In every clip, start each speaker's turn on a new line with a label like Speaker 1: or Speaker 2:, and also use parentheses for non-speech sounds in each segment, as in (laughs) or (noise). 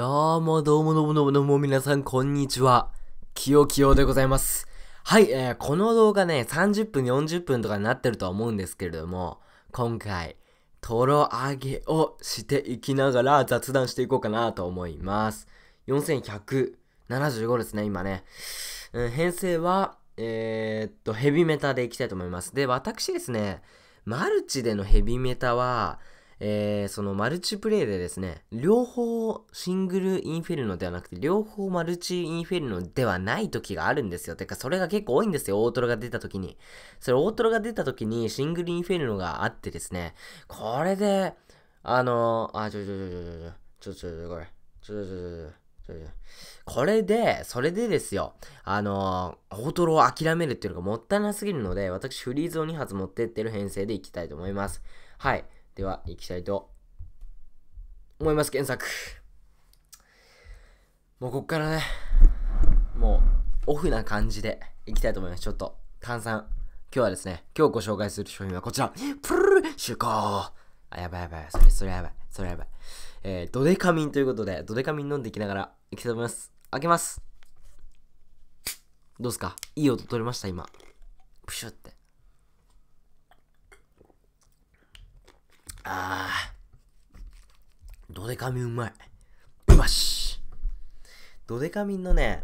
Speaker 1: どうもどうもどうもどうもどうも皆さんこんにちは。きよきよでございます。はい、えー、この動画ね、30分40分とかになってるとは思うんですけれども、今回、とろ揚げをしていきながら雑談していこうかなと思います。4175ですね、今ね。うん、編成は、えー、っと、ヘビメタでいきたいと思います。で、私ですね、マルチでのヘビメタは、えー、そのマルチプレイでですね、両方シングルインフェルノではなくて、両方マルチインフェルノではない時があるんですよ。てか、それが結構多いんですよ、大トロが出た時に。それ、大トロが出た時にシングルインフェルノがあってですね、これで、あのー、あ、ちょちょちょちょちょ、ちょちょこれ、ちょちょちょちょ。これで、それでですよ、あのー、大トロを諦めるっていうのがもったいなすぎるので、私フリーズを2発持ってってる編成でいきたいと思います。はい。では、いきたいと思います、原作。もうこっからね、もうオフな感じでいきたいと思います。ちょっと、炭酸。今日はですね、今日ご紹介する商品はこちら。プルルシュコーあ、やばいやばい。それ、それやばい。それやばい。えー、ドデカミンということで、ドデカミン飲んでいきながらいきたいと思います。開けます。どうすかいい音取れました、今。プシュって。あー、ドデカミンうまい。うましドデカミンのね、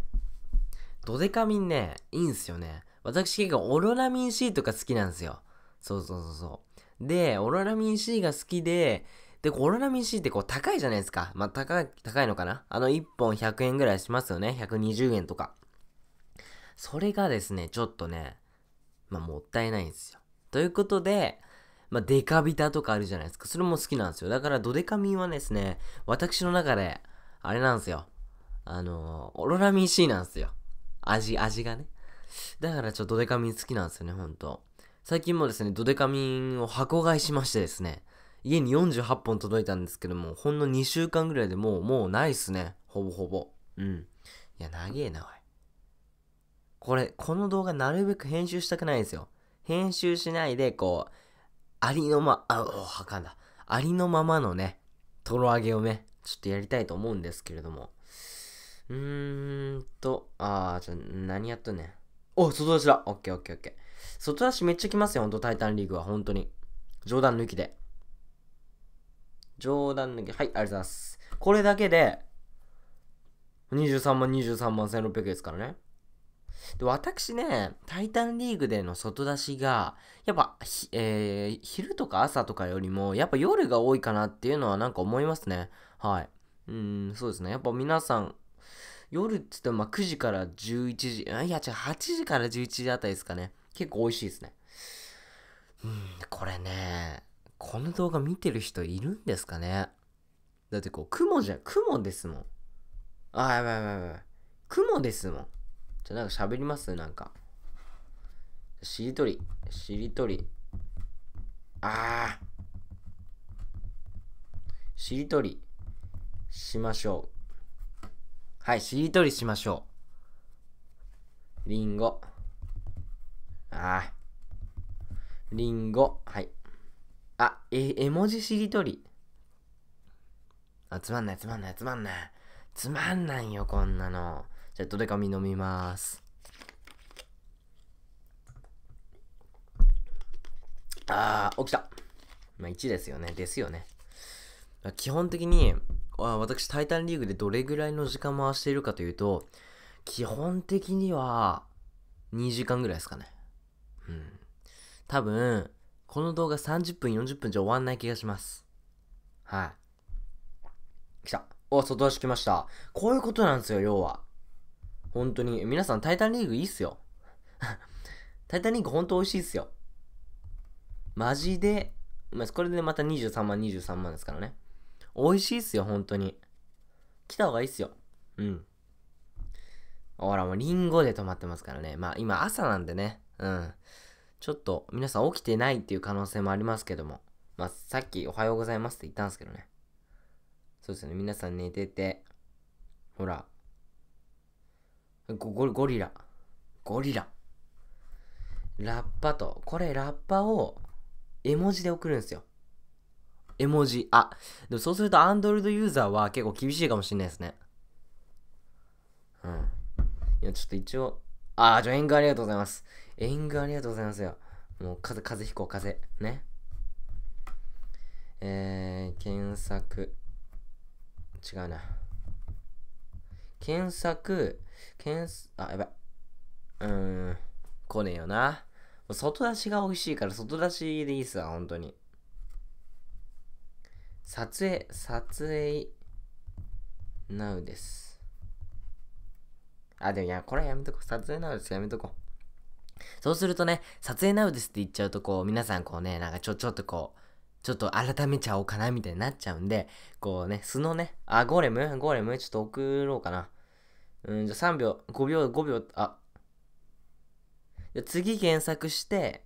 Speaker 1: ドデカミンね、いいんすよね。私結構オロナミン C とか好きなんですよ。そうそうそうそう。で、オロナミン C が好きで、で、オロナミン C ってこう高いじゃないですか。まあ、高い、高いのかなあの1本100円ぐらいしますよね。120円とか。それがですね、ちょっとね、まあ、もったいないんですよ。ということで、まあ、デカビタとかあるじゃないですか。それも好きなんですよ。だから、ドデカミンはですね、私の中で、あれなんですよ。あのー、オロラミン C なんですよ。味、味がね。だから、ちょっとドデカミン好きなんですよね、ほんと。最近もですね、ドデカミンを箱買いしましてですね、家に48本届いたんですけども、ほんの2週間ぐらいでもう、もうないっすね。ほぼほぼ。うん。いや、長えな、おい。これ、この動画なるべく編集したくないんですよ。編集しないで、こう、ありのま、あ、お、はかんだ。ありのままのね、とろ揚げをね、ちょっとやりたいと思うんですけれども。うーんと、あー、ちょ、何やっとねお、外出しだ。オッケーオッケーオッケー。外出しめっちゃ来ますよ、ほんと、タイタンリーグは、本当に。冗談抜きで。冗談抜き、はい、ありがとうございます。これだけで、23万、23万1600円ですからね。で私ね、タイタンリーグでの外出しが、やっぱ、えー、昼とか朝とかよりも、やっぱ夜が多いかなっていうのはなんか思いますね。はい。うん、そうですね。やっぱ皆さん、夜って言っても9時から11時、いや違う、8時から11時あたりですかね。結構美味しいですね。うん、これね、この動画見てる人いるんですかねだってこう、雲じゃ、雲ですもん。あ、やばいやばいやばい。雲ですもん。じゃあなんか喋りますなんか。しりとり。しりとり。ああ。しりとりしましょう。はい、しりとりしましょう。りんご。ああ。りんご。はい。あ、え、絵文字しりとり。あ、つまんない、つまんない、つまんない。つまんないよ、こんなの。じゃあどれかみ飲みますあー起きたまあ1ですよねですよね基本的に私タイタンリーグでどれぐらいの時間回しているかというと基本的には2時間ぐらいですかねうん多分この動画30分40分じゃ終わんない気がしますはい来たお外出し来ましたこういうことなんですよ要は本当に。皆さん、タイタンリーグいいっすよ。(laughs) タイタンリーグ本当美味しいっすよ。マジで、まあ、これでまた23万、23万ですからね。美味しいっすよ、本当に。来た方がいいっすよ。うん。ほら、もうリンゴで止まってますからね。まあ今朝なんでね。うん。ちょっと皆さん起きてないっていう可能性もありますけども。まあさっきおはようございますって言ったんですけどね。そうですよね。皆さん寝てて。ほら、ゴゴゴリラ。ゴリラ。ラッパと、これラッパを絵文字で送るんですよ。絵文字。あ、でもそうするとアンドロイドユーザーは結構厳しいかもしれないですね。うん。いや、ちょっと一応、あー、じゃあ、援軍ありがとうございます。援軍ありがとうございますよ。もう、風、風引こう、風。ね。えー、検索。違うな。検索、検査、あ、やばい。うーん、来ねえよな。外出しが美味しいから、外出しでいいっすわ、本当に。撮影、撮影、now です。あ、でもいや、これやめとこう。撮影ナウです。やめとこう撮影ナウですやめとこうそうするとね、撮影ナウですって言っちゃうと、こう、皆さんこうね、なんかちょ、ちょっとこう、ちょっと改めちゃおうかなみたいになっちゃうんで、こうね、素のね、あ、ゴーレムゴーレムちょっと送ろうかな。うん、じゃあ3秒、5秒、5秒、あ。じゃ次検索して、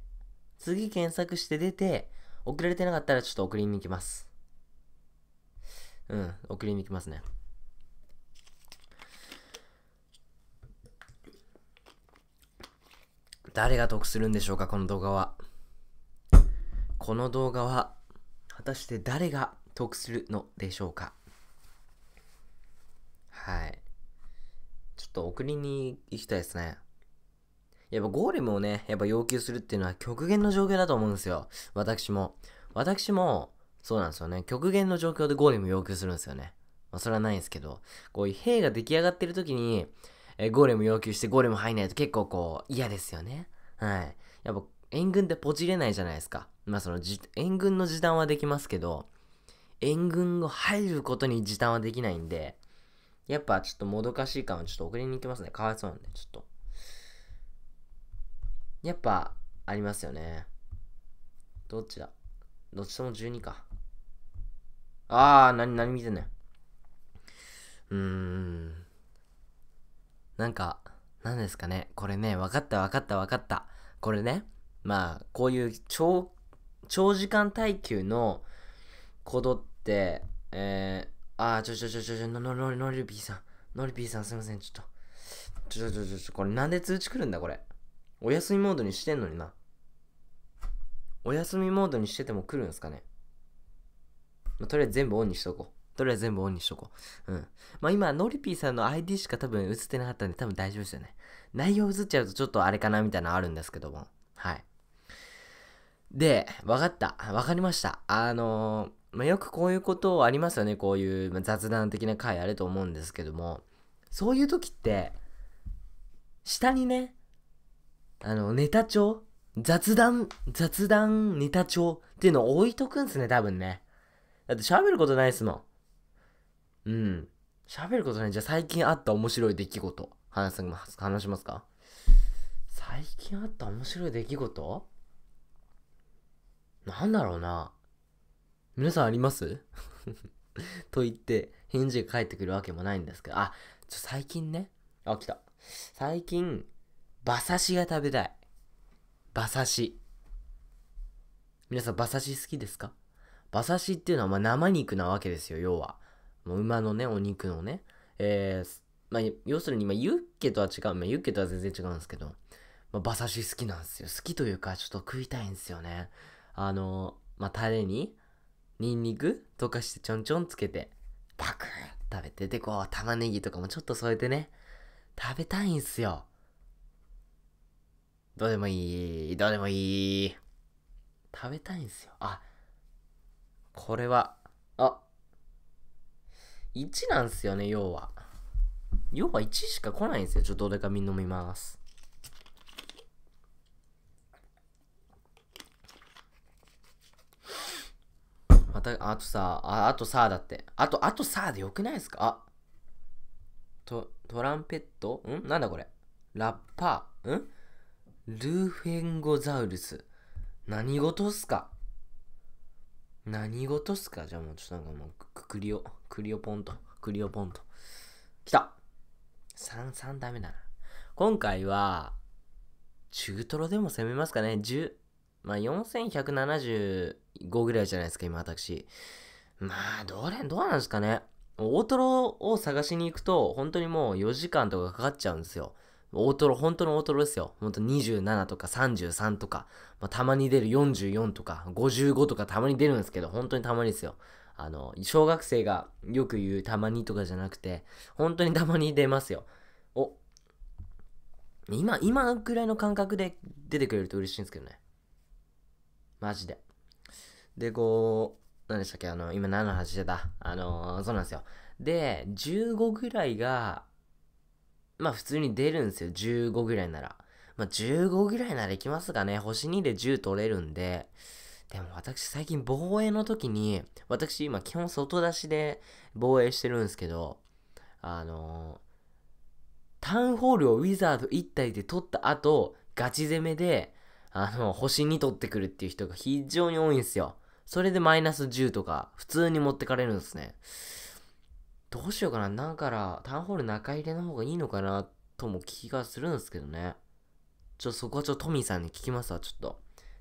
Speaker 1: 次検索して出て、送られてなかったらちょっと送りに行きます。うん、送りに行きますね。誰が得するんでしょうか、この動画は。この動画は、果たして誰が得するのでしょうか。はい。っと送りに行きたいですね。やっぱゴーレムをね、やっぱ要求するっていうのは極限の状況だと思うんですよ。私も。私も、そうなんですよね。極限の状況でゴーレム要求するんですよね。まあ、それはないですけど、こういう兵が出来上がってる時に、えー、ゴーレム要求してゴーレム入んないと結構こう、嫌ですよね。はい。やっぱ、援軍ってポチれないじゃないですか。まあそのじ、援軍の時短はできますけど、援軍を入ることに時短はできないんで、やっぱちょっともどかしい感はちょっと遅れに行きますね。かわいそうなんで、ちょっと。やっぱ、ありますよね。どっちだどっちとも12か。ああ、なに、何見てんねん。うーん。なんか、何ですかね。これね、分かった分かった分かった。これね、まあ、こういう長、長時間耐久のことって、えー、あー、ちょちょちょちょちょ、ノののーさん。ノリピーさんすいません、ちょっと。ちょちょちょちょ、これなんで通知来るんだ、これ。お休みモードにしてんのにな。お休みモードにしてても来るんですかね。まあ、とりあえず全部オンにしとこう。とりあえず全部オンにしとこう。うん。まあ今、ノリピーさんの ID しか多分映ってなかったんで多分大丈夫ですよね。内容映っちゃうとちょっとあれかなみたいなのあるんですけども。はい。で、わかった。わかりました。あのまあ、よくこういうことありますよねこういう雑談的な回あると思うんですけどもそういう時って下にねあのネタ帳雑談雑談ネタ帳っていうのを置いとくんすね多分ねだって喋ることないっすもんうん喋ることないじゃあ最近あった面白い出来事話す話しますか最近あった面白い出来事なんだろうな皆さんあります (laughs) と言って返事が返ってくるわけもないんですけど、あ、ちょ最近ね、あ、来た。最近、馬刺しが食べたい。馬刺し。皆さん馬刺し好きですか馬刺しっていうのはま生肉なわけですよ、要は。もう馬のね、お肉のね。えー、まあ、要するに、まユッケとは違う。まあ、ユッケとは全然違うんですけど、まあ、馬刺し好きなんですよ。好きというか、ちょっと食いたいんですよね。あの、まあ、タレに、ニンニク溶かしてちょんちょんつけて、パクッ食べて、で、こう、玉ねぎとかもちょっと添えてね、食べたいんすよ。どうでもいい、どうでもいい。食べたいんすよ。あ、これは、あ、1なんすよね、要は。要は1しか来ないんですよ。ちょっとどれかみんな飲みます。あた、あとさ、ああとさだって。あと、あとさでよくないですかあと、トランペットんなんだこれラッパーんルーフェンゴザウルス。何事っすか何事っすかじゃあもうちょっとなんかもうクリオクリオポンと、クリオポンと。きた !3、3ダメだな。今回は、中トロでも攻めますかね ?10、まあ、4175ぐらいじゃないですか、今私。まあ、どれ、どうなんですかね。大トロを探しに行くと、本当にもう4時間とかかかっちゃうんですよ。大トロ、本当の大トロですよ。本当27とか33とか、まあ、たまに出る44とか、55とかたまに出るんですけど、本当にたまにですよ。あの、小学生がよく言うたまにとかじゃなくて、本当にたまに出ますよ。お、今、今ぐらいの感覚で出てくれると嬉しいんですけどね。マジで。で、こう、何でしたっけあの、今何の話してたあのー、そうなんですよ。で、15ぐらいが、まあ普通に出るんですよ。15ぐらいなら。まあ15ぐらいならいきますがね、星2で10取れるんで、でも私最近防衛の時に、私今基本外出しで防衛してるんですけど、あのー、タウンホールをウィザード1体で取った後、ガチ攻めで、あの、星に取ってくるっていう人が非常に多いんですよ。それでマイナス10とか、普通に持ってかれるんですね。どうしようかな。んから、タウンホール中入れの方がいいのかな、とも気がするんですけどね。ちょ、そこはちょ、トミーさんに聞きますわ、ちょっと。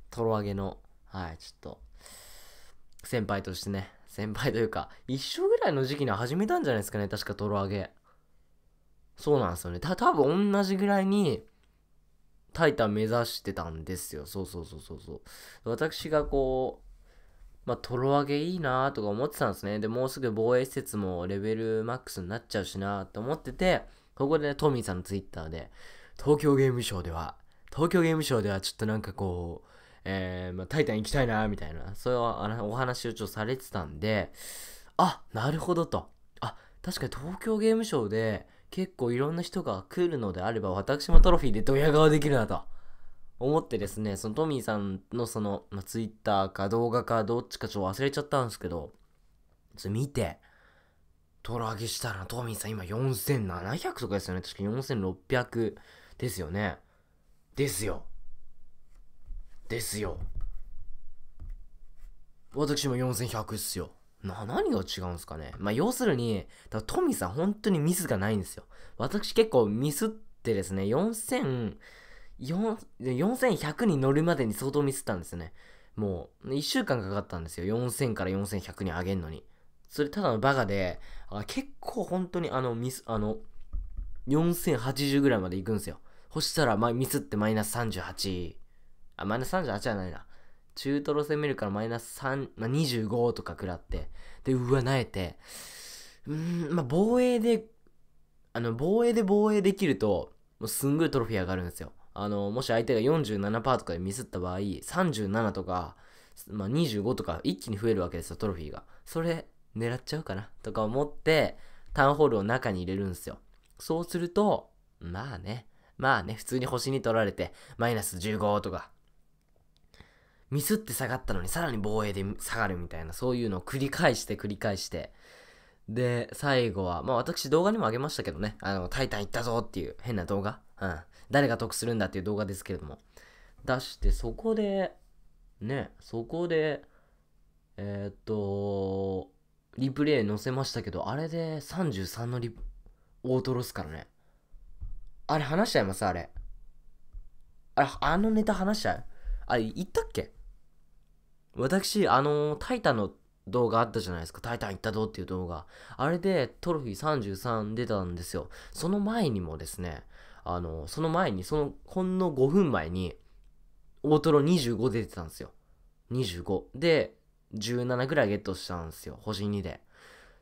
Speaker 1: トロ上げの、はい、ちょっと。先輩としてね。先輩というか、一緒ぐらいの時期に始めたんじゃないですかね。確かトロ上げ。そうなんですよね。た、多分同じぐらいに、タイタン目指してたんですよ。そうそうそうそうそう。私がこう、まあ、トロ上げいいなとか思ってたんですね。で、もうすぐ防衛施設もレベルマックスになっちゃうしなと思ってて、ここでね、トミーさんのツイッターで、東京ゲームショウでは、東京ゲームショウではちょっとなんかこう、えー、まあ、タイタン行きたいなみたいな、そういうお話をちょっとされてたんで、あ、なるほどと。あ、確かに東京ゲームショウで、結構いろんな人が来るのであれば、私もトロフィーでドヤ顔できるなと思ってですね、そのトミーさんのその、まあ、ツイッターか動画かどっちかちょっと忘れちゃったんですけど、見て、トラゲしたらトミーさん今4700とかですよね。確か4600ですよね。ですよ。ですよ。私も4100っすよ。な、何が違うんですかね。まあ、要するに、だトミーさん本当にミスがないんですよ。私結構ミスってですね、4000、4100に乗るまでに相当ミスったんですよね。もう、1週間かかったんですよ。4000から4100に上げるのに。それただのバカで、あ結構本当にあの、ミス、あの、4080ぐらいまで行くんですよ。そしたら、ま、ミスってマイナス38。あ、マイナス38じゃないな。中トロ攻めるからマイナス3、まあ、25とか食らって、で、うわ、なえて、うん、まあ、防衛で、あの、防衛で防衛できると、もうすんごいトロフィー上がるんですよ。あの、もし相手が47%とかでミスった場合、37とか、まあ、25とか一気に増えるわけですよ、トロフィーが。それ、狙っちゃうかなとか思って、タウンホールを中に入れるんですよ。そうすると、まあね、まあね、普通に星に取られて、マイナス15とか、ミスって下がったのにさらに防衛で下がるみたいな、そういうのを繰り返して繰り返して。で、最後は、まあ私動画にもあげましたけどね、あの、タイタン行ったぞっていう変な動画、うん。誰が得するんだっていう動画ですけれども。出して、そこで、ね、そこで、えー、っと、リプレイ載せましたけど、あれで33のリオートロスからね。あれ話しちゃいますあれ。あれ、あのネタ話しちゃうあれ、言ったっけ私、あのタイタンの動画あったじゃないですか。タイタン行ったぞっていう動画。あれでトロフィー33出たんですよ。その前にもですね、あのその前に、その、ほんの5分前に、大トロ25出てたんですよ。25。で、17ぐらいゲットしたんですよ。星2で。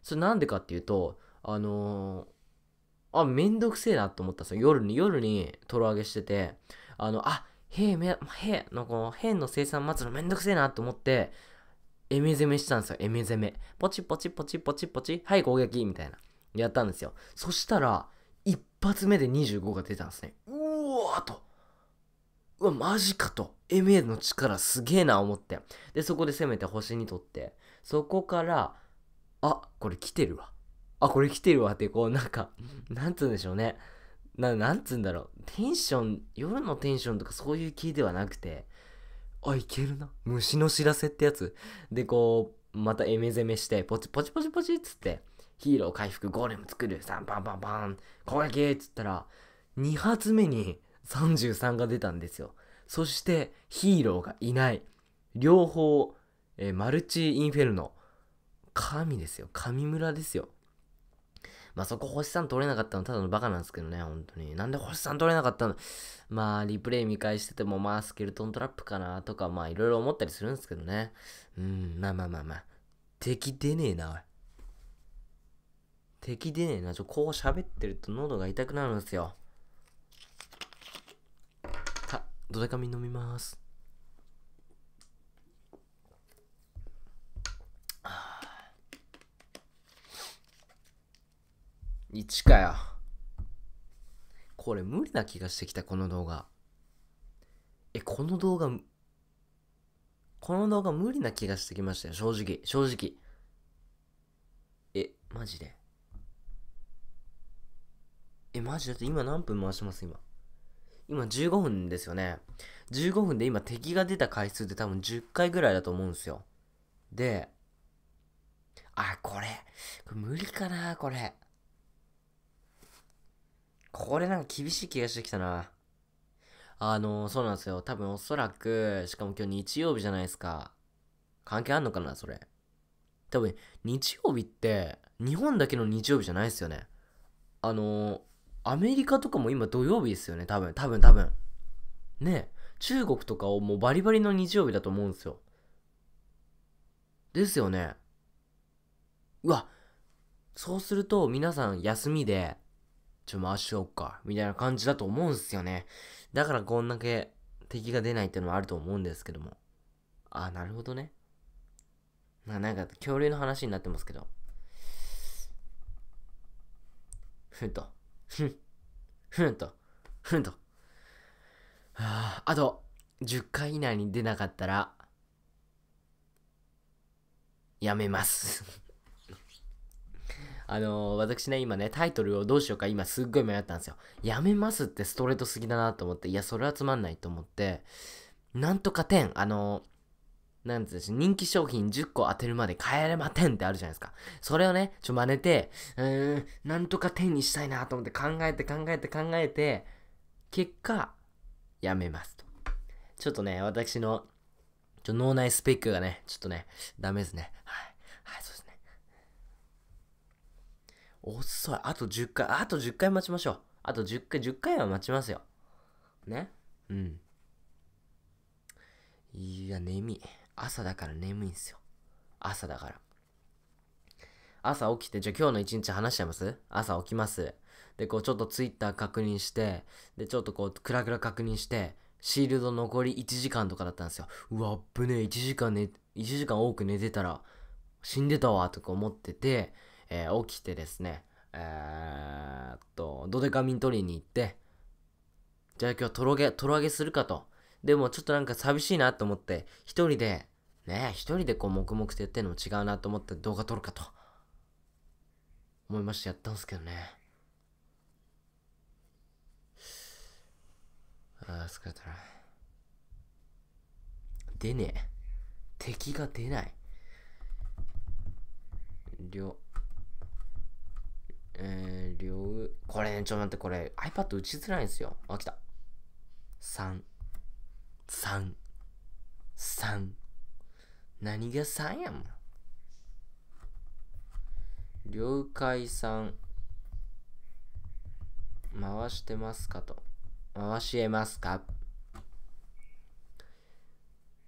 Speaker 1: それなんでかっていうと、あのー、あ、めんどくせえなと思ったんですよ。夜に、夜にトロ上げしてて、あの、あ、へえ、め、へえのこへの生産待つのめんどくせえなと思って、エメ攻めしたんですよ、エメ攻め。ポチポチポチポチポチ、はい攻撃みたいな。やったんですよ。そしたら、一発目で25が出たんですね。うおーと。うわ、マジかと。エメの力すげえな思って。で、そこで攻めて星にとって、そこから、あ、これ来てるわ。あ、これ来てるわって、こう、なんか、なんつうんでしょうね。ななんつうんだろうテンション夜のテンションとかそういう気ではなくてあいけるな虫の知らせってやつでこうまたエメ攻めしてポチポチポチポチっつってヒーロー回復ゴーレム作る3パンパンパン攻撃っつったら2発目に33が出たんですよそしてヒーローがいない両方、えー、マルチインフェルノ神ですよ神村ですよまあそこ星さん取れなかったのただのバカなんですけどね、本当に。なんで星さん取れなかったのまあリプレイ見返してても、まあスケルトントラップかなとか、まあいろいろ思ったりするんですけどね。うん、まあまあまあまあ。敵出ねえな、おい。敵出ねえな。ちょ、こう喋ってると喉が痛くなるんですよ。さ、ドデカミ飲みます。1かよ。これ無理な気がしてきた、この動画。え、この動画、この動画無理な気がしてきましたよ、正直。正直。え、マジで。え、マジだって今何分回してます、今。今15分ですよね。15分で今敵が出た回数って多分10回ぐらいだと思うんですよ。で、あ、これ、これ無理かな、これ。これなんか厳しい気がしてきたな。あの、そうなんですよ。多分おそらく、しかも今日日曜日じゃないですか。関係あんのかな、それ。多分、日曜日って、日本だけの日曜日じゃないですよね。あの、アメリカとかも今土曜日ですよね、多分、多分、多分。ね中国とかをもうバリバリの日曜日だと思うんですよ。ですよね。うわ、そうすると皆さん休みで、ちょ、回しようか、みたいな感じだと思うんすよね。だからこんだけ敵が出ないってのもあると思うんですけども。あ、なるほどね。ななんか、恐竜の話になってますけど。ふんと。ふん。ふんと。ふんと。あ、あと、10回以内に出なかったら、やめますあのー、私ね、今ね、タイトルをどうしようか今すっごい迷ったんですよ。やめますってストレートすぎだなと思って、いや、それはつまんないと思って、なんとか10、あのーなんつうし、人気商品10個当てるまで帰れま10ってあるじゃないですか。それをね、ちょ、真似て、うーん、なんとか10にしたいなと思って考えて考えて考えて、結果、やめますと。ちょっとね、私の、ちょ、脳内スペックがね、ちょっとね、ダメですね。はい。遅い。あと10回、あと10回待ちましょう。あと10回、10回は待ちますよ。ねうん。いや、眠い。朝だから眠いんすよ。朝だから。朝起きて、じゃあ今日の一日話しちゃいます朝起きます。で、こうちょっとツイッター確認して、で、ちょっとこう、クラクラ確認して、シールド残り1時間とかだったんですよ。うわ、っぶねえ、1時間寝、1時間多く寝てたら、死んでたわ、とか思ってて、えー、起きてですね、えー、っと、ドデカミン取りに行って、じゃあ今日トロゲ、トロ揚げするかと。でもちょっとなんか寂しいなと思って、一人で、ね一人でこう黙々とやってんのも違うなと思って動画撮るかと。思いましてやったんですけどね。ああ、疲れたな。出ねえ。敵が出ない。りょ。えー、両、これね、ちょっと待って、これ iPad 打ちづらいんですよ。あ、来た。3、3、3。何が3やもん。了解さん。回してますかと。回しえますか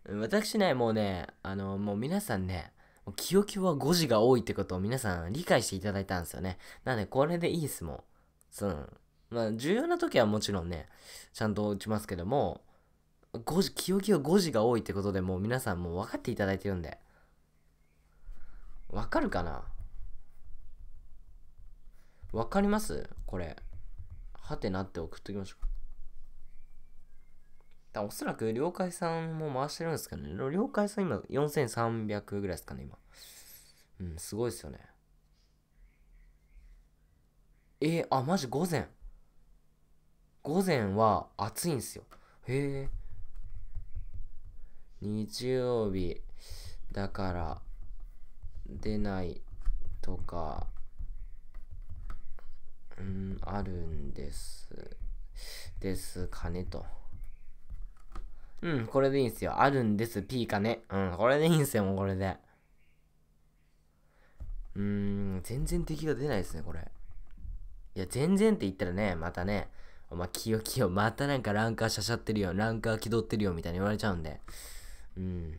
Speaker 1: 私ね、もうね、あの、もう皆さんね、キヨキは誤字が多いってことを皆さん理解していただいたんですよね。なんで、これでいいですもん。うまあ、重要な時はもちろんね、ちゃんと打ちますけども、5時、キヨキ5時が多いってことでもう皆さんもう分かっていただいてるんで。わかるかなわかりますこれ。はてなって送っときましょうだおそらく、了解さんも回してるんですけどね。了解さん今、4300ぐらいですかね、今。うん、すごいですよね。えー、あ、まじ、午前。午前は暑いんすよ。へえ。日曜日だから出ないとか、うん、あるんです。ですかねと。うん、これでいいんすよ。あるんです、P かね。うん、これでいいんすよ、もうこれで。うーん、全然敵が出ないですね、これ。いや、全然って言ったらね、またね、お前、きよきよ、またなんかランカーしゃしゃってるよ、ランカー気取ってるよ、みたいに言われちゃうんで。うん。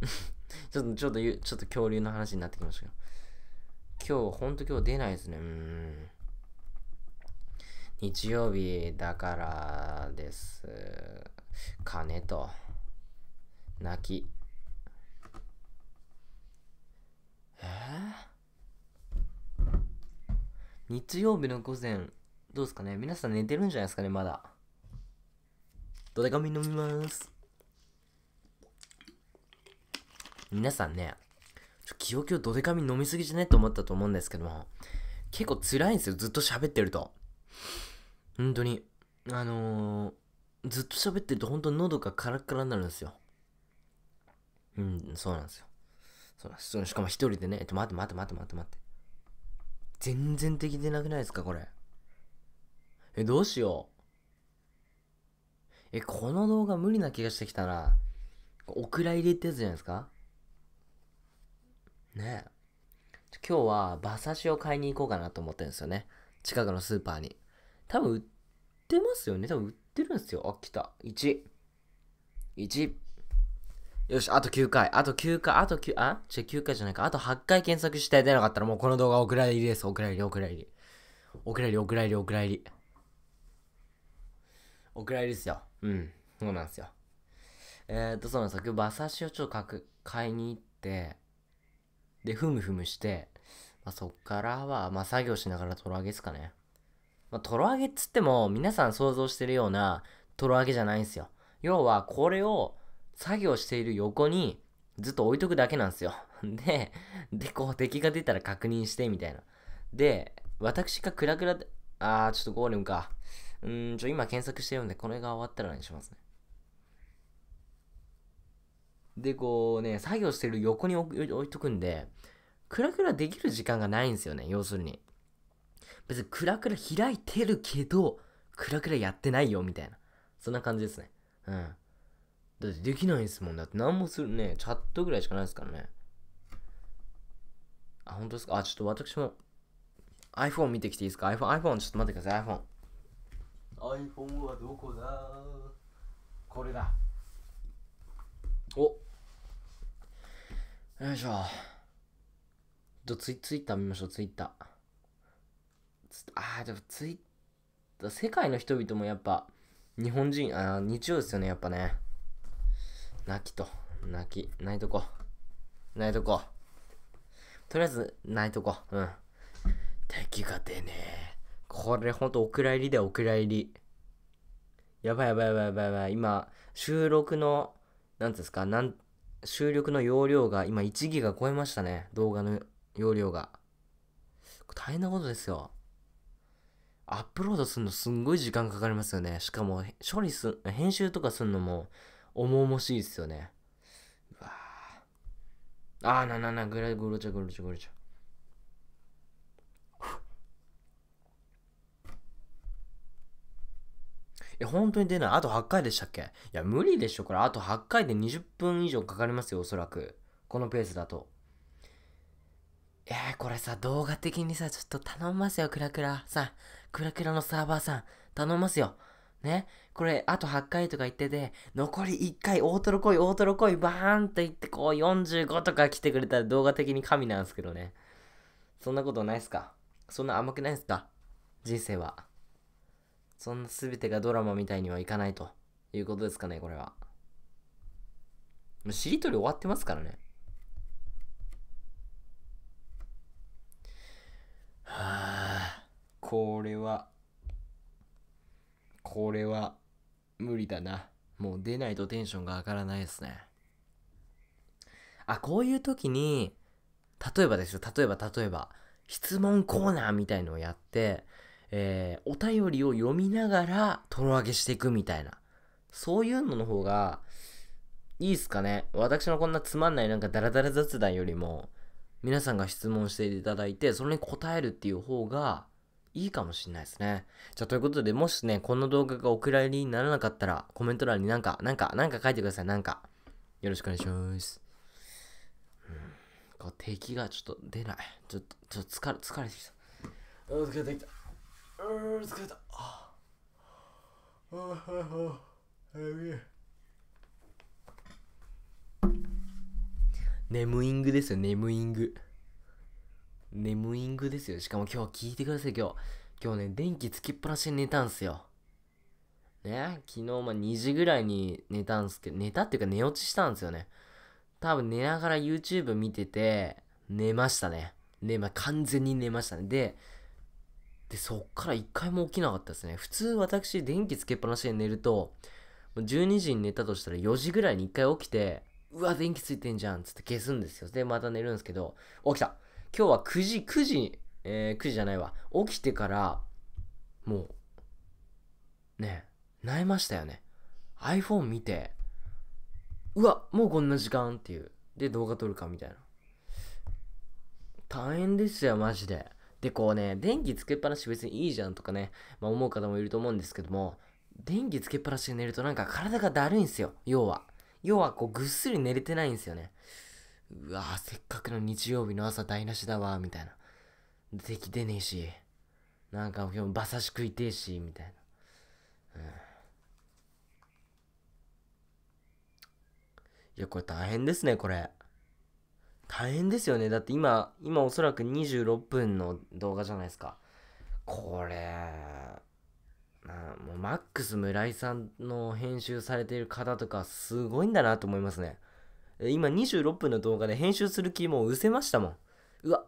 Speaker 1: (laughs) ちょっと、ちょっと、ちょっと恐竜の話になってきましたけど。今日、ほんと今日出ないですね。うん。日曜日だからです金と泣きえー、日曜日の午前どうですかね皆さん寝てるんじゃないですかねまだどでかみ飲みます皆さんね記憶をどでかみ飲みすぎじゃねと思ったと思うんですけども結構辛いんですよずっと喋ってると本当に、あのー、ずっと喋ってると本当喉がカラッカラになるんですよ。うん、そうなんですよ。そうなんですしかも一人でね、えっと、待って待って待って待って待って。全然できてなくないですか、これ。え、どうしよう。え、この動画無理な気がしてきたな。お蔵入りってやつじゃないですかねえ。今日は馬刺しを買いに行こうかなと思ってるんですよね。近くのスーパーに。多分売ってますよね。多分売ってるんですよ。あ、来た。1。1。よし、あと9回。あと9回。あと9、あ違う、9回じゃないか。あと8回検索して出なかったらもうこの動画お蔵入りです。お蔵入り、お蔵入り。お蔵入り、お蔵入り、お蔵入り。お蔵入りですよ。うん。そうなんですよ。えー、っと、そうなんですよ。今日馬刺しをちょっと買く買いに行って、で、ふむふむして、まあ、そっからは、まあ、作業しながらトラゲですかね。まあ、とろ揚げっつっても皆さん想像してるようなとろ揚げじゃないんですよ。要はこれを作業している横にずっと置いとくだけなんですよ。(laughs) で、で、こう敵が出たら確認してみたいな。で、私がクラクラで、あー、ちょっとゴーレムか。うん、ちょ、今検索してるんで、これが終わったら何しますね。で、こうね、作業してる横に置いとくんで、クラクラできる時間がないんですよね、要するに。別にクラクラ開いてるけど、クラクラやってないよみたいな。そんな感じですね。うん。だってできないですもん。だって何もするね。チャットぐらいしかないですからね。あ、本当ですかあ、ちょっと私も iPhone 見てきていいですか ?iPhone、iPhone ちょっと待ってください、iPhone。iPhone はどこだこれだ。およいしょ。ょツイ、ツイッター見ましょう、ツイッター。ああ、でもツイ世界の人々もやっぱ、日本人、あ日曜ですよね、やっぱね。泣きと、泣き、泣いとこ。泣いとこ。とりあえず、泣いとこ。うん。敵が出ねえ。これほんと、お蔵入りだよ、お蔵入り。やばいやばいやばいやばいやばい。今、収録の、うんですか、なん、収録の容量が今1ギガ超えましたね。動画の容量が。大変なことですよ。アップロードするのすんごい時間かかりますよね。しかも、処理す、編集とかするのも重々しいですよね。うわぁ。あーななな、ぐらぐろちゃぐろちゃぐろちゃ。え、本当に出ない。あと8回でしたっけいや、無理でしょ、これ。あと8回で20分以上かかりますよ、おそらく。このペースだと。えー、これさ、動画的にさ、ちょっと頼みますよ、クラクラさクラクラのサーバーさん、頼ますよ。ね。これ、あと8回とか言ってて、残り1回、大トロ来い、大トロ来い、バーンって言って、こう、45とか来てくれたら動画的に神なんですけどね。そんなことないっすかそんな甘くないっすか人生は。そんな全てがドラマみたいにはいかないということですかね、これは。もう、しりとり終わってますからね。はぁ。これは、これは無理だな。もう出ないとテンションが上がらないですね。あ、こういう時に、例えばですよ、例えば例えば、質問コーナーみたいのをやって、えー、お便りを読みながら、とろ上げしていくみたいな。そういうのの方が、いいっすかね。私のこんなつまんないなんかダラダラ雑談よりも、皆さんが質問していただいて、それに答えるっていう方が、いいかもしんないですね。じゃあ、ということで、もしね、この動画がお蔵入りにならなかったら、コメント欄になんか、なんか、なんか書いてください、なんか。よろしくお願いします。うん、こう、敵がちょっと出ない。ちょっと、ちょっと疲れ、疲れてきた。うん、疲れてきた。うん、疲れた。ああ、ああ、ああ、眠いんぐですよ、眠いんぐ。眠いんぐですよ。しかも今日聞いてください、今日。今日ね、電気つきっぱなしで寝たんすよ。ね、昨日ま2時ぐらいに寝たんすけど、寝たっていうか寝落ちしたんですよね。多分寝ながら YouTube 見てて、寝ましたね。ね、まあ、完全に寝ましたね。で、で、そっから一回も起きなかったですね。普通私、電気つけっぱなしで寝ると、12時に寝たとしたら4時ぐらいに一回起きて、うわ、電気ついてんじゃんつって消すんですよ。で、また寝るんですけど、起きた今日は9時、9時、えー、9時じゃないわ。起きてから、もう、ね、泣いましたよね。iPhone 見て、うわ、もうこんな時間っていう。で、動画撮るかみたいな。大変ですよ、マジで。で、こうね、電気つけっぱなし別にいいじゃんとかね、まあ、思う方もいると思うんですけども、電気つけっぱなしで寝るとなんか体がだるいんですよ、要は。要は、こう、ぐっすり寝れてないんですよね。うわせっかくの日曜日の朝台無しだわみたいな出きてねえしなんか今日馬刺し食いてえしみたいな、うん、いやこれ大変ですねこれ大変ですよねだって今今おそらく26分の動画じゃないですかこれもうマックス村井さんの編集されている方とかすごいんだなと思いますね今26分の動画で編集する気もうせましたもん。うわ、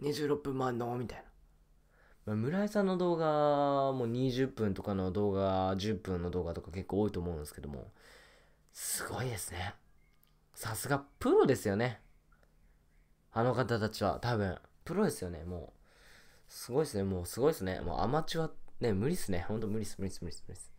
Speaker 1: 26分もあんのみたいな。まあ、村井さんの動画も20分とかの動画、10分の動画とか結構多いと思うんですけども、すごいですね。さすがプロですよね。あの方たちは多分、プロですよね、もう。すごいですね、もうすごいですね。もうアマチュア、ね、無理っすね。ほんと無理す、無理っす、無理っす、無理っす。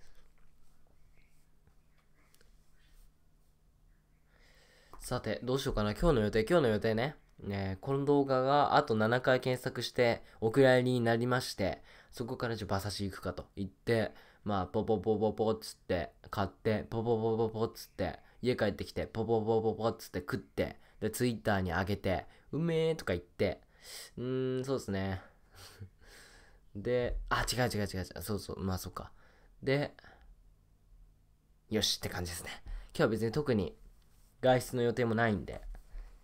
Speaker 1: さて、どうしようかな。今日の予定、今日の予定ね。ね、この動画があと7回検索して、お蔵入りになりまして、そこからじゃ馬刺し行くかと言って、まあ、ポポポポポっつって、買って、ポポポポポっつって、家帰ってきて、ポポポポポっつって食って、で、ツイッターに上げて、うめえとか言って、うーん、そうですね。(laughs) で、あ、違う違う違う違う、そうそう、まあそっか。で、よしって感じですね。今日は別に特に外出の予定もないんで、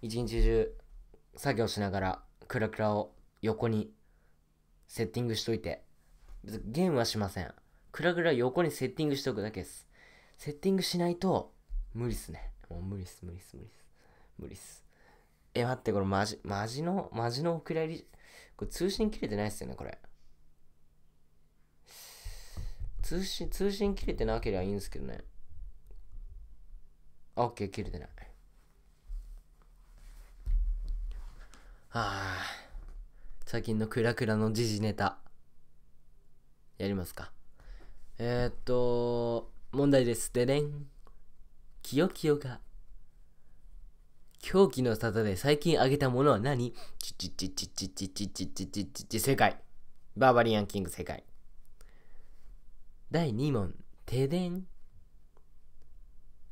Speaker 1: 一日中作業しながらクラクラを横にセッティングしといて、ゲームはしません。クラクラ横にセッティングしておくだけです。セッティングしないと無理っすね。もう無理っす、無理っす、無理っす。無理っす。え、待って、これマジ、マジの、マジのお蔵入り、これ通信切れてないっすよね、これ。通信、通信切れてなければいいんですけどね。ッ OK、切れてない。はあ、最近のクラクラの時事ネタ。やりますか。えー、っと、問題です。ででん。きよきよが。狂気の沙汰で最近あげたものは何ちちちちちちちちちちチち正解。バーバリアンキング正解。第2問、停電。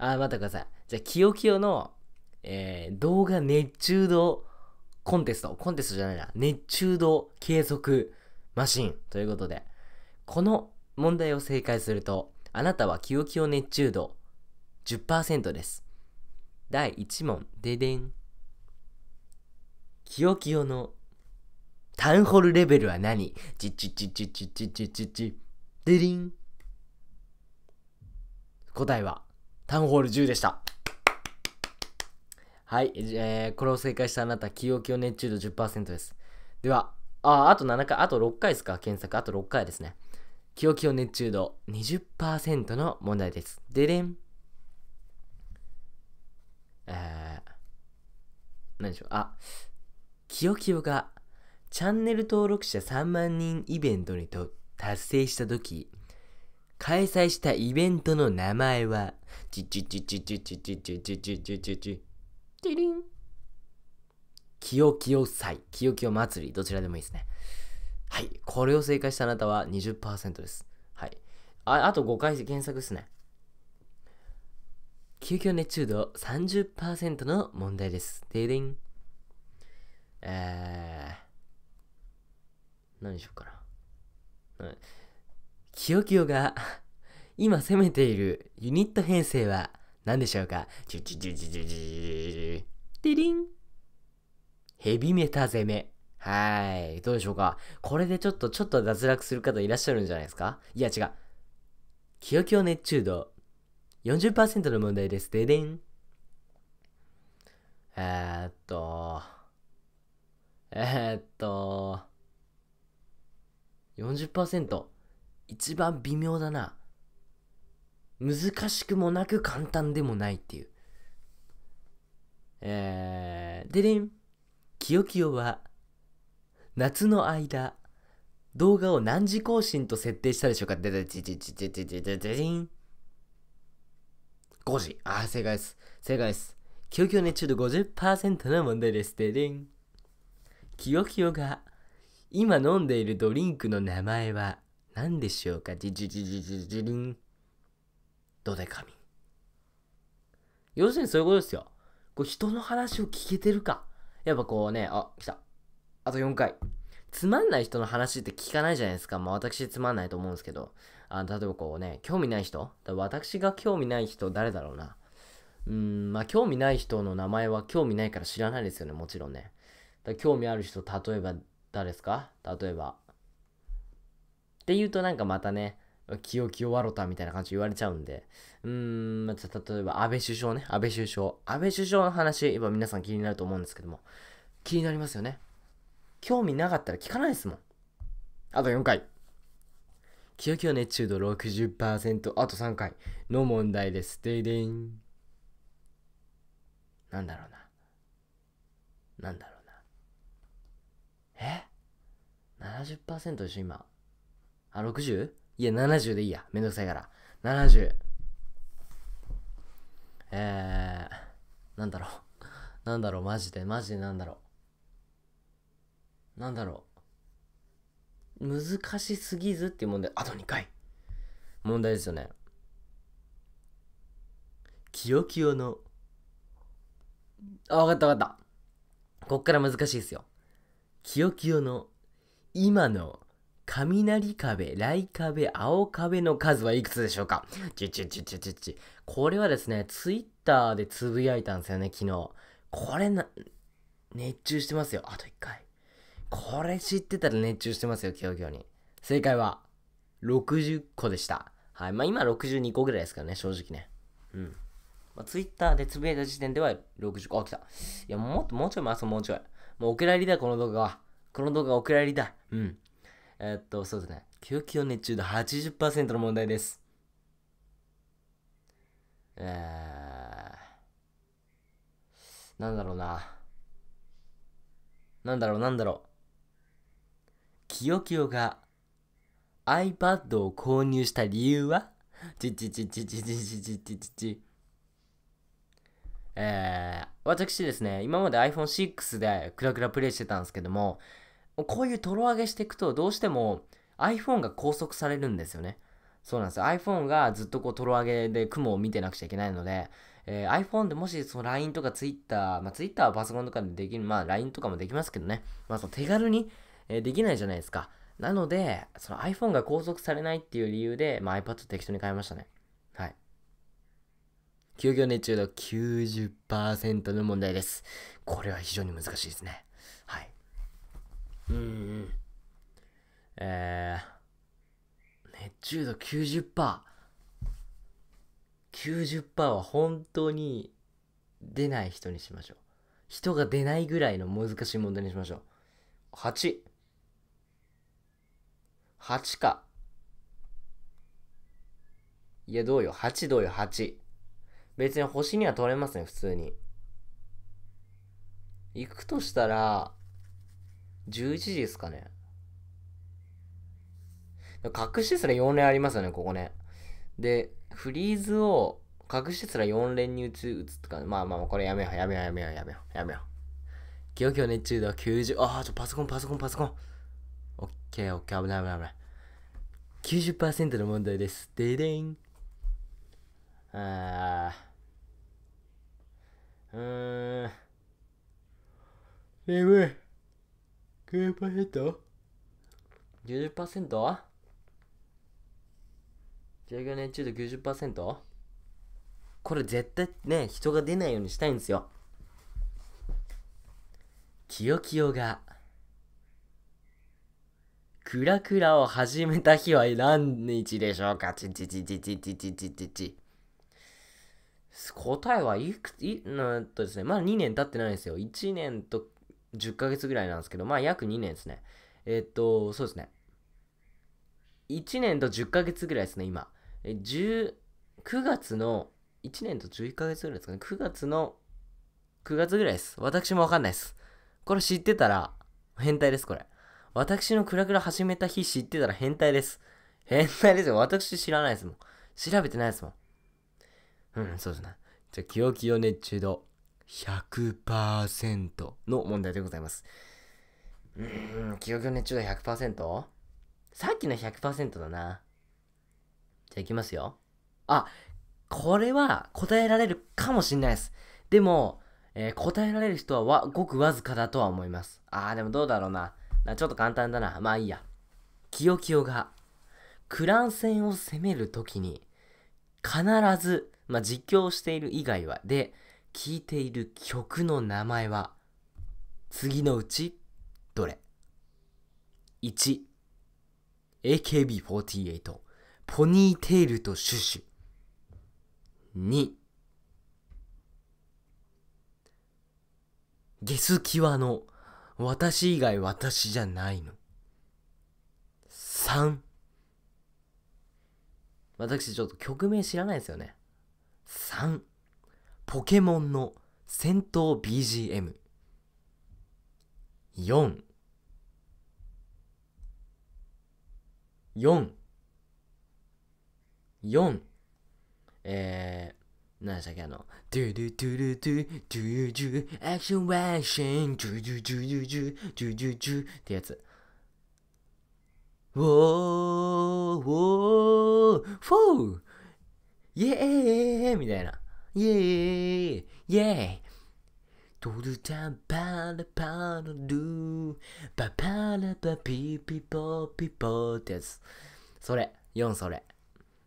Speaker 1: あ、待ってください。じゃあ、きキきの、えー、動画熱中度コンテスト。コンテストじゃないな。熱中度計測マシン。ということで、この問題を正解すると、あなたはキヨキヨ熱中度10%です。第1問、ででん。キヨキヨのタンホルレベルは何チッチチチチチチチチでん。答えはタウンホール10でした。はい、えー、これを正解したあなた、清を熱中度10%です。では、あ、あと7回、あと6回ですか、検索、あと6回ですね。清を熱中度20%の問題です。ででん。えー、何でしょう、あ、清清がチャンネル登録者3万人イベントにと達成した時開催したイベントの名前は、チちチちチちチちチちチちチテチリチ清チ祭、チ清チり、どちらでもいいですね。はい。これを正解したあなたは2チです。はい。ああとチ回検索すね。急遽熱中度30%の問題です。停電。ん。えー、何しようかな。うんキヨキヨが (laughs) 今攻めているユニット編成は何でしょうかチュチュチュチュチュチュチュヘビメタ攻め。はい。どうでしょうかこれでちょっと、ちょっと脱落する方いらっしゃるんじゃないですかいや違う。キヨキヨ熱中度40%の問題です。ででん。えー、っと、えー、っと、40%。一番微妙だな難しくもなく簡単でもないっていうえー、でりんきよきよは夏の間動画を何時更新と設定したでしょうかででちちちちちちちちん5時ああ正解です正解ですきよきよ熱中度50%の問題ですでりんきよきよが今飲んでいるドリンクの名前は何でしょうかじじじじじじりん。どでかみ。要するにそういうことですよ。こう人の話を聞けてるか。やっぱこうね、あ、来た。あと4回。つまんない人の話って聞かないじゃないですか。まあ私つまんないと思うんですけど。あ例えばこうね、興味ない人私が興味ない人誰だろうな。うーん、まあ興味ない人の名前は興味ないから知らないですよね、もちろんね。だ興味ある人、例えば誰ですか例えば、って言うとなんかまたね、清清わろたみたいな感じ言われちゃうんで、うーん、まあ、例えば安倍首相ね、安倍首相。安倍首相の話、今皆さん気になると思うんですけども、気になりますよね。興味なかったら聞かないですもん。あと4回。清を熱中度60%、あと3回の問題です。デでン。なんだろうな。なんだろうな。え ?70% でしょ、今。あ、60? いや、70でいいや。めんどくさいから。70。えー、なんだろう。(laughs) なんだろう、マジで、マジでなんだろう。なんだろう。難しすぎずっていう問題、あと2回。問題ですよね。キヨキヨの。あ、わかったわかった。こっから難しいですよ。キヨキヨの今の雷壁、雷壁、青壁の数はいくつでしょうかちゅちゅちゅちゅちゅちゅ。これはですね、ツイッターでつぶやいたんですよね、昨日。これな、熱中してますよ。あと一回。これ知ってたら熱中してますよ、今日今日に。正解は、60個でした。はい。まあ今62個ぐらいですからね、正直ね。うん。まあ、ツイッターでつぶやいた時点では60個。あ、来た。いや、もっと、もうちょい回そう、もうちょい。もうお蔵入りだ、この動画は。この動画お蔵入りだ。うん。えー、っと、そうですね。救急熱中度80%の問題です。えー、なんだろうな。なんだろう、なんだろう。キヨキヨが iPad を購入した理由はちちちちちちちちちちえー、私ですね、今まで iPhone6 でクラクラプレイしてたんですけども、こういうトロ上げしていくとどうしても iPhone が拘束されるんですよね。そうなんです iPhone がずっとこうトロ上げで雲を見てなくちゃいけないので、えー、iPhone でもしその LINE とか Twitter、まあ、Twitter はパソコンとかでできる、まあ LINE とかもできますけどね、まあその手軽に、えできないじゃないですか。なので、その iPhone が拘束されないっていう理由で、まあ、iPad 適当に変えましたね。はい。休業熱中度90%の問題です。これは非常に難しいですね。うんうん。えー、熱中度90%。90%は本当に出ない人にしましょう。人が出ないぐらいの難しい問題にしましょう。8。8か。いや、どうよ。8どうよ、8。別に星には取れますね、普通に。行くとしたら、11時ですかね。隠しすら4連ありますよね、ここね。で、フリーズを隠してすら4連に打つ、打つとか、まあまあ、これやめよう、やめよう、やめよう、やめよう、やめよう。キヨキヨ熱中度は90、ああ、ちょ、パソコン、パソコン、パソコン。オッケー、オッケー、危ない、危ない、危ない。90%の問題です。デデン。あー。うーん。眠い。90%?90% 従業年中で 90%? これ絶対ね、人が出ないようにしたいんですよ。きよきよが、くらくらを始めた日は何日でしょうかちちちちちちちちちち。答えはいくつ、い、なんとですね、まだ2年経ってないんですよ。1年と10ヶ月ぐらいなんですけど、まあ約2年ですね。えー、っと、そうですね。1年と10ヶ月ぐらいですね、今。え、10、9月の、1年と11ヶ月ぐらいですかね。9月の、9月ぐらいです。私もわかんないです。これ知ってたら、変態です、これ。私のクラクラ始めた日知ってたら変態です。変態ですよ。私知らないですもん。調べてないですもん。うん、そうですね。じゃあ、清を熱中度。100%の問題でございます。うーん、記憶の熱中度 100%? さっきの100%だな。じゃあいきますよ。あ、これは答えられるかもしんないです。でも、えー、答えられる人はごくわずかだとは思います。あー、でもどうだろうな。なちょっと簡単だな。まあいいや。キヨキヨが、クラン戦を攻めるときに、必ず、まあ実況している以外は、で、聴いている曲の名前は次のうちどれ ?1 AKB48 ポニーテールとシュシュ2ゲス際の私以外私じゃないの3私ちょっと曲名知らないですよね3ポケモンの戦闘 BGM 4 4 4えー、何でしたっけあの、トゥドゥドゥルドゥ、ドゥドゥ、アクションワンション、トゥドードゥドゥドゥ、トゥドゥドゥってやつ。ウォー、ウォー、フォーイエーイみたいな。イエーイイエーイトルタンパラパラルーパパラパピピポピポです。それ、4それ。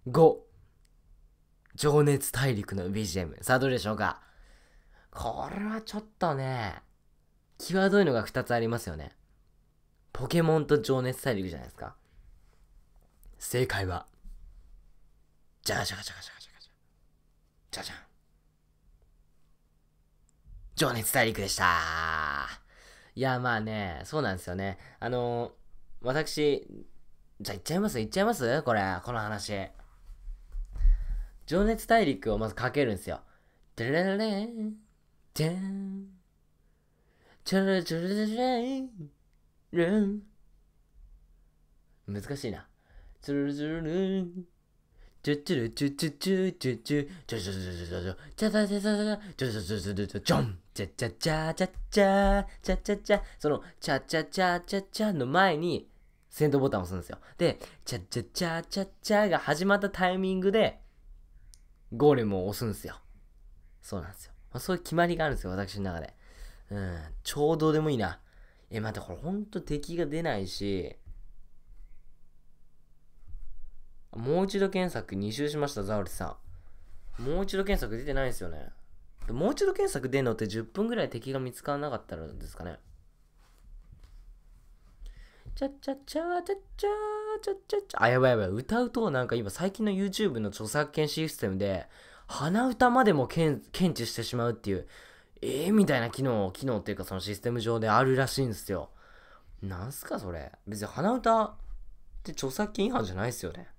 Speaker 1: 5、情熱大陸の BGM。さあ、どうでしょうかこれはちょっとね、際どいのが2つありますよね。ポケモンと情熱大陸じゃないですか。正解は、じゃゃじゃゃじゃがじゃがじゃじゃじゃ情熱大陸でした。いや、まあね、そうなんですよね。あのー、私、じゃあ行っちゃいます行っちゃいますこれ、この話。情熱大陸をまずかけるんですよ。てれれれん、てん、ちょろちょろれん、るん。難しいな。ちょろちょろるん。チュッチュルチュチュチュチュチュチュチュチュチュチュチャチャチャチャチャチャチャチャチャチャチョンチャチャチャチャチャチャチャチャそのチャチャチャチャチュの前に先チボタンを押すんですよでチャチャチャチャチャが始まったタイミングでゴーュムを押すんですよそうなんですよそういう決まりがあるんですよ私の中でうんちょうどでもいいなえ待チュこれほんチ敵が出ないしもう一度検索2周しました、ザウルさん。もう一度検索出てないんですよね。もう一度検索出んのって10分ぐらい敵が見つからなかったらですかね。ちゃちゃちゃちゃちゃちゃちゃちゃあ、やばいやばい。歌うとなんか今最近の YouTube の著作権システムで鼻歌までも検知してしまうっていう、ええー、みたいな機能、機能っていうかそのシステム上であるらしいんですよ。なんすかそれ。別に鼻歌って著作権違反じゃないですよね。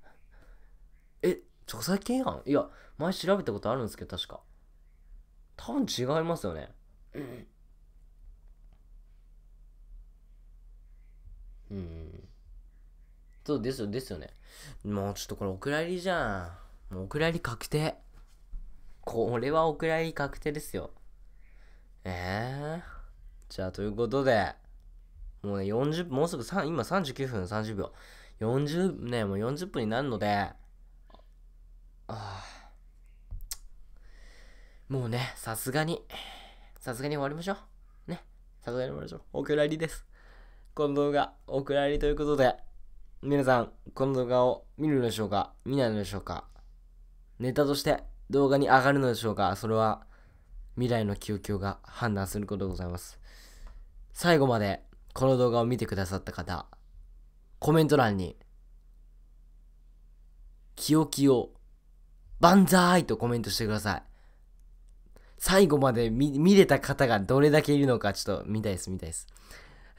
Speaker 1: 著作権違反いや、前調べたことあるんですけど、確か。多分違いますよね。うん。そうですよ、ですよね。もうちょっとこれお蔵入りじゃん。もうお蔵入り確定。これはお蔵入り確定ですよ。ええー、じゃあ、ということで、もうね、40、もうすぐ3、今39分30秒。40、ね、もう40分になるので、ああ。もうね、さすがに、さすがに終わりましょう。ね。さすがに終わりましょう。お蔵入りです。この動画、お蔵入りということで、皆さん、この動画を見るのでしょうか見ないのでしょうかネタとして動画に上がるのでしょうかそれは、未来の究極が判断することでございます。最後まで、この動画を見てくださった方、コメント欄に、清憶を万歳とコメントしてください。最後まで見れた方がどれだけいるのかちょっと見たいです、見たいです。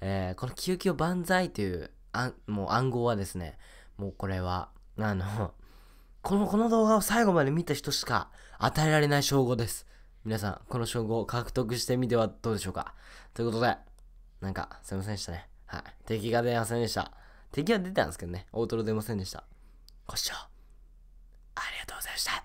Speaker 1: えー、この救急万歳というあもう暗号はですね、もうこれは、あの、(laughs) この、この動画を最後まで見た人しか与えられない称号です。皆さん、この称号を獲得してみてはどうでしょうか。ということで、なんか、すいませんでしたね。はい。敵が出ませんでした。敵は出たんですけどね、大トロ出ませんでした。こっしょ。ありがとうございました